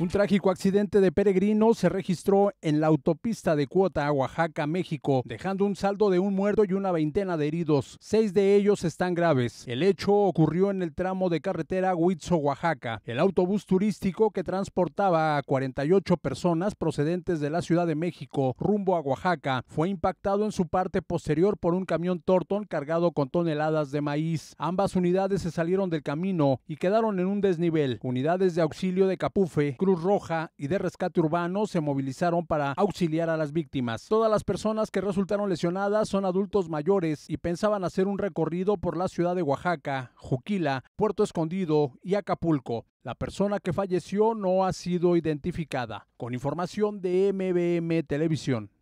Un trágico accidente de peregrinos se registró en la autopista de Cuota a Oaxaca, México, dejando un saldo de un muerto y una veintena de heridos. Seis de ellos están graves. El hecho ocurrió en el tramo de carretera Huitzo, Oaxaca. El autobús turístico que transportaba a 48 personas procedentes de la Ciudad de México rumbo a Oaxaca fue impactado en su parte posterior por un camión Torton cargado con toneladas de maíz. Ambas unidades se salieron del camino y quedaron en un desnivel. Unidades de auxilio de Capufe, Roja y de Rescate Urbano se movilizaron para auxiliar a las víctimas. Todas las personas que resultaron lesionadas son adultos mayores y pensaban hacer un recorrido por la ciudad de Oaxaca, Juquila, Puerto Escondido y Acapulco. La persona que falleció no ha sido identificada. Con información de MBM Televisión.